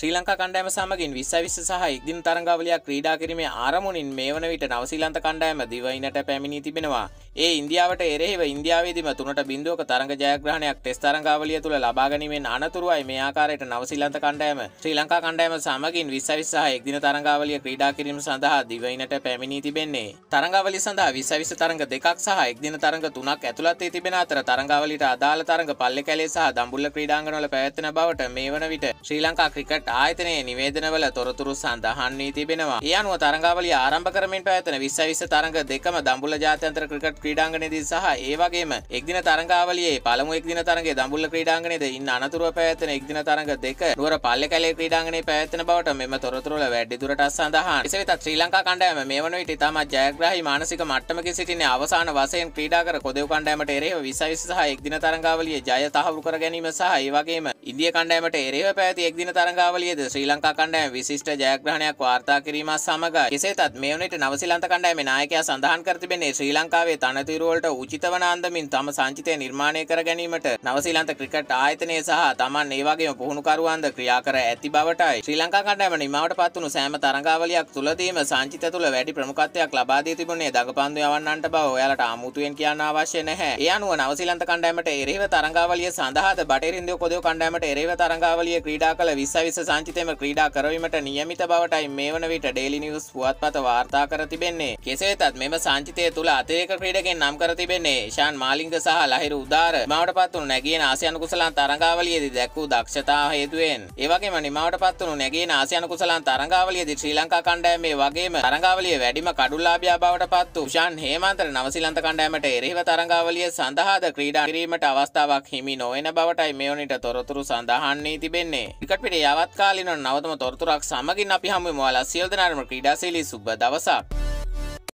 ශ්‍රී ලංකා කණ්ඩෑම සමගින් විස්ස විස්ස සහ ඉක්දින තරංගාවලයක් ක්‍රීඩා කිරීමේ ආරමුණින් මේ වන විට නවසීලන්ත කණ්ඩෑම දිවයිනට පැමිණී තිබෙනවා ඒ ඉන්දියාවට එරෙහිව ඉන්දියාවේදීම තුනට බින්දුවක තරඟ ජයග්‍රහණයක් ටෙස් තරංගාවලිය තුළ ලබාගැනීමෙන් අනතුරුවයි මේ ආකාරයට නවසිලන්ත කණ්ඩෑම ශ්‍රී ලංකා කණ්ඩෑම සමගින් විස්සවිස් සහ එක්දින තරංගාවලිය ක්‍රීඩා කිරීම සඳහා දිවයිනට පැමිණී තිබෙන්නේ. තරංගාවලි සඳහා විස්සවිස තරඟ දෙකක් සහ එක්දින තරඟ තුනක් ඇතුළත් වී තිබෙන අතර තරංගාවලියට අදාළ තරඟ පල්ලෙ කැලේ සහ දම්බුල්ල ක්‍රීඩාංගනවල පැවැත්වෙන බවට මේ වන විට ශ්‍රී ලංකා ක්‍රිකට් එක්සත් ආයතනයේ නිවේදනවල තොරතුරු සඳහන් වී තිබෙනවා. ඒ අනුව තරඟාවලිය ආරම්භ කරමින් පැවැත්වෙන 20 20 තරඟ දෙකම දඹුල්ල ජාත්‍යන්තර ක්‍රිකට් ක්‍රීඩාංගණයේදී සහ ඒ වගේම එක්දින තරඟාවලියේ පළමු එක්දින තරඟයේ දඹුල්ල ක්‍රීඩාංගණයේද ඉන් අනතුරුව පැවැත්වෙන එක්දින තරඟ දෙක නුවර පල්ලෙකැලේ ක්‍රීඩාංගණයේ පැවැත්වෙන බවට මෙම තොරතුරු වල වැඩි දුරට සඳහන්. එසේ වෙතත් ශ්‍රී ලංකා කණ්ඩායම මේ වන විට ඉතාමත් ජයග්‍රාහී මානසික මට්ටමක සිටින අවසාන වශයෙන් ක්‍රීඩා කර කොදෙව් කණ්ඩායමට එරෙහිව 20 20 සහ එක්දින තරඟාවලියේ ජය තහවුරු කර ගැනීම සහ ඒ වගේම ඉන්දිය කණ්ඩෑමට එරෙව පැති එක්දින තරගාවලියද ශ්‍රී ලංකා කණ්ඩෑම විශිෂ්ට ජයග්‍රහණයක් වාර්තා කිරීමත් සමඟ කෙසේතත් මෙවනට නවසිලන්ත කණ්ඩෑම නායකයා සඳහන් කර තිබෙන්නේ ශ්‍රී ලංකාවේ තනතුරුවලට උචිතවන අන්දමින් තම සංචිතය නිර්මාණය කර ගැනීමට නවසිලන්ත ක්‍රිකට් ආයතනය සහ තමන් ඒ වගේම පුහුණුකරුවන්ද ක්‍රියා කර ඇති බවටයි ශ්‍රී ලංකා කණ්ඩෑම නිමාවට පත්වුණු සෑම තරගාවලියක් තුලදීම සංචිත තුළ වැඩි ප්‍රමුඛත්වයක් ලබා දී තිබුණේ දඟපන්දු යවන්නන්ට බව ඔයාලට ආමුතුවෙන් කියන්න අවශ්‍ය නැහැ. ඒ අනුව නවසිලන්ත කණ්ඩෑමට එරෙහිව තරගාවලිය සඳහාද බටහිර ඉන්දිය කොදෝ කණ්ඩෑම කිරීමට එරව තරංගාවලිය ක්‍රීඩා කළ විස්සවිස සංචිතම ක්‍රීඩා කරවීමට නියමිත බවටයි මේ වන විට ඩේලි නිියස් පුවත්පත වාර්තා කර තිබෙන්නේ කෙසේතත් මෙම සංචිතය තුළ අතේක ක්‍රීඩකෙන් නම් කර තිබෙන්නේ ශාන් මාලිංග සහ ලහිර උදාර මවට පත්වු නැගේ ආසියන කුසලන් තරංගාවලියද දැක්වූ දක්ෂතා හේතුවෙන් ඒවගේම නිමවට පත්වනු නැගේ ආසියන කුසලන් තරංගාවලියද ශ්‍රී ලංකා කණ්ඩෑ මේ වගේම තරංගාවලිය වැඩිම කඩුල්ලාභ්‍යා බවට පත්තු ෂාන් හේමන්තර නවසිලන්ත කණ්ඩෑමට එරෙහිව තරංගාවලිය සඳහාද ක්‍රීඩා කිරීමට අවස්ථාවක් හිමි නොවෙන බවටයි මෙවනිට තොරතුරු තොරතුරු සඳහන්නේ තිබෙන්නේ ිකට්පිට යවත් කාලින නවතම තොරතුරක් සමගින් අපි හම මවාලා සියල්දනරම ක්‍රඩාසේලි සුබ දවසක්.